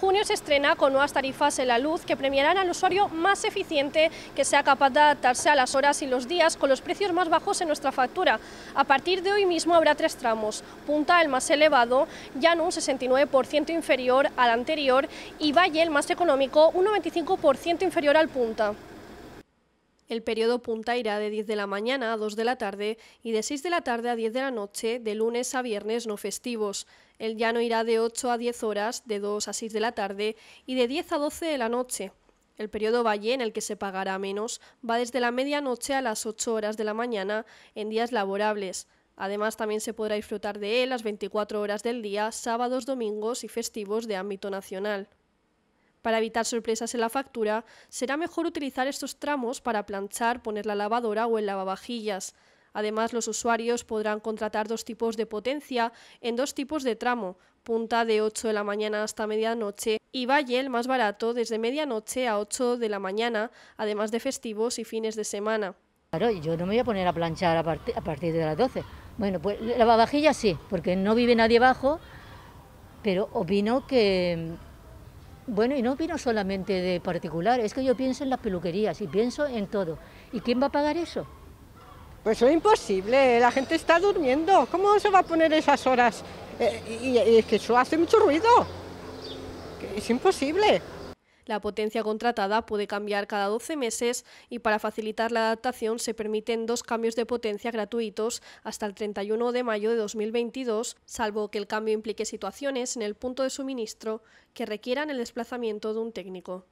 junio se estrena con nuevas tarifas en la luz que premiarán al usuario más eficiente que sea capaz de adaptarse a las horas y los días con los precios más bajos en nuestra factura. A partir de hoy mismo habrá tres tramos, Punta el más elevado, Llano un 69% inferior al anterior y Valle el más económico un 95% inferior al Punta. El periodo punta irá de 10 de la mañana a 2 de la tarde y de 6 de la tarde a 10 de la noche de lunes a viernes no festivos. El llano irá de 8 a 10 horas, de 2 a 6 de la tarde y de 10 a 12 de la noche. El periodo valle, en el que se pagará menos, va desde la medianoche a las 8 horas de la mañana en días laborables. Además, también se podrá disfrutar de él las 24 horas del día, sábados, domingos y festivos de ámbito nacional. Para evitar sorpresas en la factura, será mejor utilizar estos tramos para planchar, poner la lavadora o el lavavajillas. Además, los usuarios podrán contratar dos tipos de potencia en dos tipos de tramo, punta de 8 de la mañana hasta medianoche y valle el más barato desde medianoche a 8 de la mañana, además de festivos y fines de semana. Claro, yo no me voy a poner a planchar a, partir de las 12. Bueno, pues lavavajillas sí, porque no vive nadie abajo, pero opino que, bueno, y no vino solamente de particular, es que yo pienso en las peluquerías y pienso en todo. ¿Y quién va a pagar eso? Pues es imposible, la gente está durmiendo. ¿Cómo se va a poner esas horas? Eh, y, es que eso hace mucho ruido. Es imposible. La potencia contratada puede cambiar cada 12 meses y para facilitar la adaptación se permiten dos cambios de potencia gratuitos hasta el 31 de mayo de 2022, salvo que el cambio implique situaciones en el punto de suministro que requieran el desplazamiento de un técnico.